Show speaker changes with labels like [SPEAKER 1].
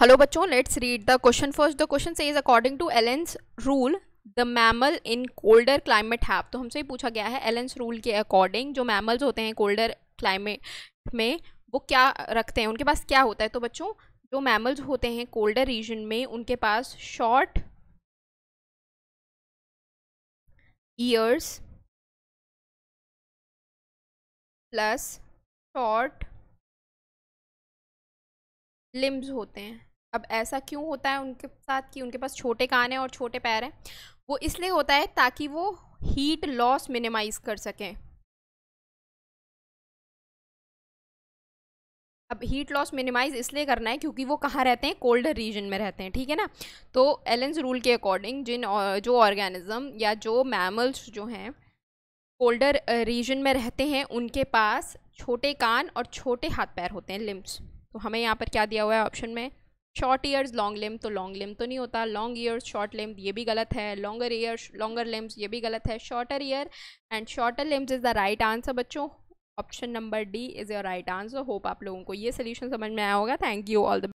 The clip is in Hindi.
[SPEAKER 1] हेलो बच्चों let's read the question first the question से is according to Allen's rule the mammal in colder climate have तो हमसे ही पूछा गया है एलेंस रूल के अकॉर्डिंग जो मैमल्स होते हैं कोल्डर क्लाइमेट में वो क्या रखते हैं उनके पास क्या होता है तो बच्चों जो मैमल्स होते हैं कोल्डर रीजन में उनके पास short ears plus short limbs होते हैं अब ऐसा क्यों होता है उनके साथ कि उनके पास छोटे कान हैं और छोटे पैर हैं वो इसलिए होता है ताकि वो हीट लॉस मिनिमाइज़ कर सकें अब हीट लॉस मिनिमाइज इसलिए करना है क्योंकि वो कहाँ रहते हैं कोल्डर रीजन में रहते हैं ठीक है ना तो एलेंस रूल के अकॉर्डिंग जिन जो ऑर्गेनिज्म या जो मैमल्स जो हैं कोल्डर रीजन में रहते हैं उनके पास छोटे कान और छोटे हाथ पैर होते हैं लिम्स तो हमें यहाँ पर क्या दिया हुआ है ऑप्शन में शॉर्ट ईयर्स लॉन्ग लिम्ब तो लॉन्ग लिम्ब तो नहीं होता लॉन्ग ईयर्स शॉर्ट लिम्ब ये भी गलत है लॉन्गर ईयर्स लॉन्गर लिम्ब्स ये भी गलत है shorter ear and shorter limbs is the right answer बच्चों option number D is your right answer hope आप लोगों को ये सोल्यूशन समझ में आया होगा थैंक यू ऑल द